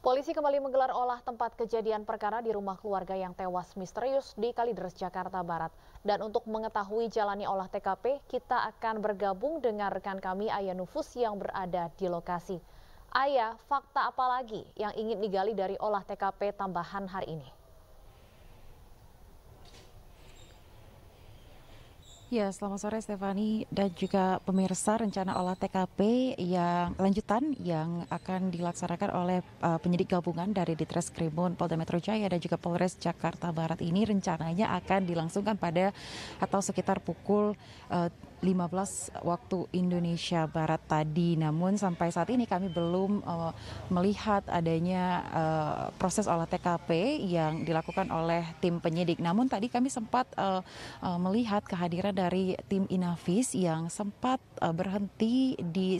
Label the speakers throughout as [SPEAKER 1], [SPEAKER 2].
[SPEAKER 1] Polisi kembali menggelar olah tempat kejadian perkara di rumah keluarga yang tewas misterius di Kalideres, Jakarta Barat. Dan untuk mengetahui jalani olah TKP, kita akan bergabung dengan rekan kami Ayah Nufus yang berada di lokasi. Ayah, fakta apa lagi yang ingin digali dari olah TKP tambahan hari ini?
[SPEAKER 2] Ya, selamat sore Stefani dan juga pemirsa rencana olah TKP yang lanjutan yang akan dilaksanakan oleh uh, penyidik gabungan dari Ditres Krimun Polda Metro Jaya dan juga Polres Jakarta Barat ini rencananya akan dilangsungkan pada atau sekitar pukul uh, eh, 15 waktu Indonesia Barat tadi. Namun sampai saat ini kami belum uh, melihat adanya uh, proses olah TKP yang dilakukan oleh tim penyidik. Namun tadi kami sempat uh, uh, melihat kehadiran dari tim Inavis yang sempat eh, berhenti di,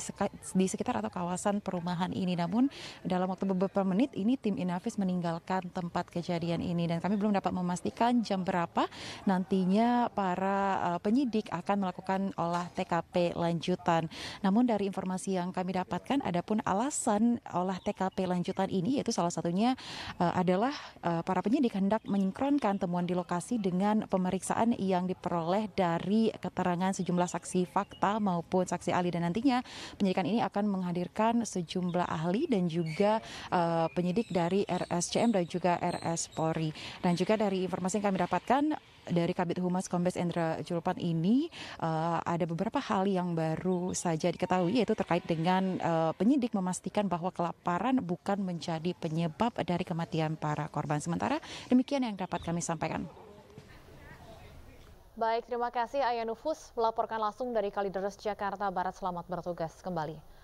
[SPEAKER 2] di sekitar atau kawasan perumahan ini. Namun dalam waktu beberapa menit ini tim Inavis meninggalkan tempat kejadian ini dan kami belum dapat memastikan jam berapa nantinya para eh, penyidik akan melakukan olah TKP lanjutan. Namun dari informasi yang kami dapatkan adapun alasan olah TKP lanjutan ini yaitu salah satunya eh, adalah para penyidik hendak menyinkronkan temuan di lokasi dengan pemeriksaan yang diperoleh dari dari keterangan sejumlah saksi fakta maupun saksi ahli dan nantinya penyidikan ini akan menghadirkan sejumlah ahli dan juga uh, penyidik dari RSCM dan juga RS Polri. Dan juga dari informasi yang kami dapatkan dari Kabit Humas Kombes Endra Julpan ini uh, ada beberapa hal yang baru saja diketahui yaitu terkait dengan uh, penyidik memastikan bahwa kelaparan bukan menjadi penyebab dari kematian para korban. Sementara demikian yang dapat kami sampaikan.
[SPEAKER 1] Baik, terima kasih Ayah melaporkan langsung dari Kalideres, Jakarta Barat. Selamat bertugas kembali.